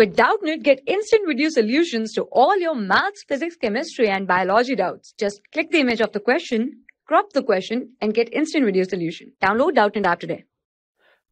With Doubtnit, get instant video solutions to all your maths, physics, chemistry, and biology doubts. Just click the image of the question, crop the question, and get instant video solution. Download Doubtnit app today.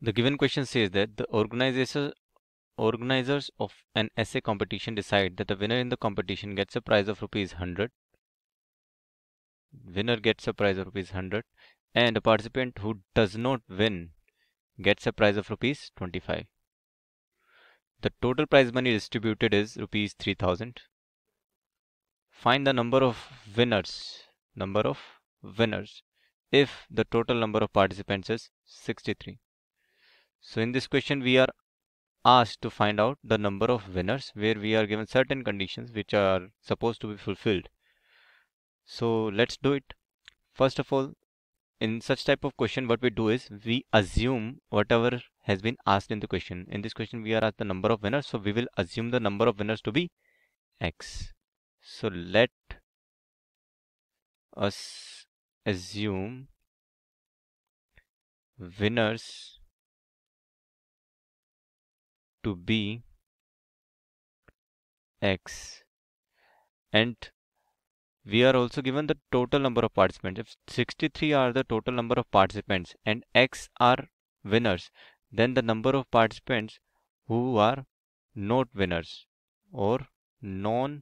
The given question says that the organizers of an essay competition decide that the winner in the competition gets a prize of rupees 100 winner gets a prize of rupees 100 and a participant who does not win gets a prize of rupees 25 the total prize money distributed is rupees 3000. Find the number of winners. Number of winners if the total number of participants is 63. So in this question we are asked to find out the number of winners where we are given certain conditions which are supposed to be fulfilled. So let's do it. First of all in such type of question what we do is we assume whatever has been asked in the question in this question we are asked the number of winners so we will assume the number of winners to be x so let us assume winners to be x and we are also given the total number of participants. If 63 are the total number of participants and X are winners, then the number of participants who are not winners or non-winners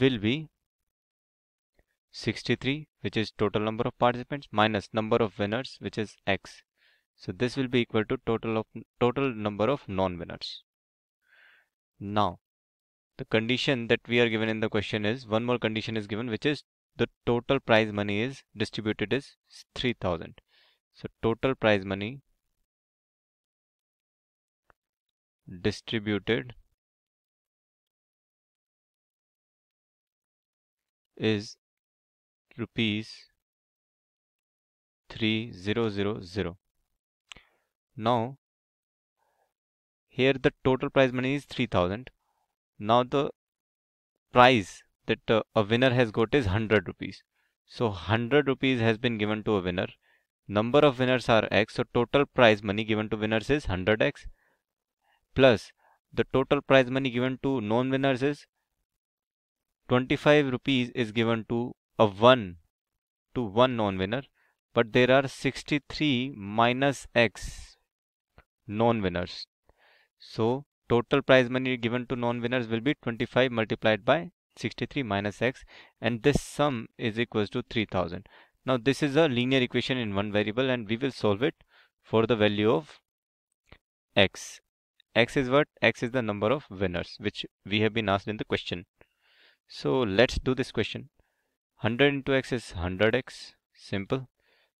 will be 63 which is total number of participants minus number of winners which is x so this will be equal to total of total number of non-winners now, the condition that we are given in the question is one more condition is given, which is the total prize money is distributed is 3000. So, total prize money distributed is rupees 3000. Now, here the total prize money is 3000 now the prize that uh, a winner has got is 100 rupees so 100 rupees has been given to a winner number of winners are x so total prize money given to winners is 100x plus the total prize money given to non winners is 25 rupees is given to a 1 to one non winner but there are 63 minus x non winners so total prize money given to non-winners will be 25 multiplied by 63 minus x and this sum is equals to 3000. Now this is a linear equation in one variable and we will solve it for the value of x. x is what? x is the number of winners which we have been asked in the question. So let's do this question. 100 into x is 100x, simple.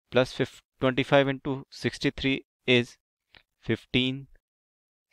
Plus 25 into 63 is 15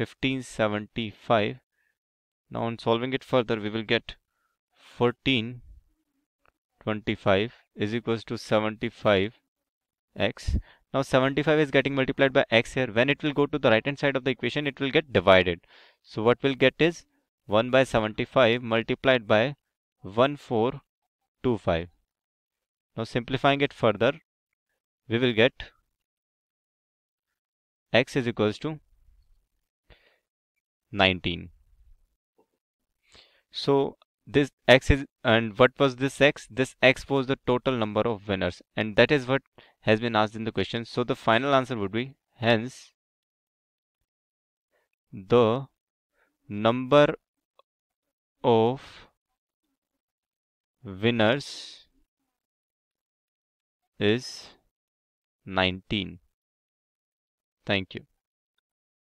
1575. Now on solving it further, we will get 1425 is equals to 75 x. Now 75 is getting multiplied by x here. When it will go to the right hand side of the equation, it will get divided. So what we'll get is 1 by 75 multiplied by 1425. Now simplifying it further, we will get x is equals to 19 so this x is and what was this x this x was the total number of winners and that is what has been asked in the question so the final answer would be hence the number of winners is 19 thank you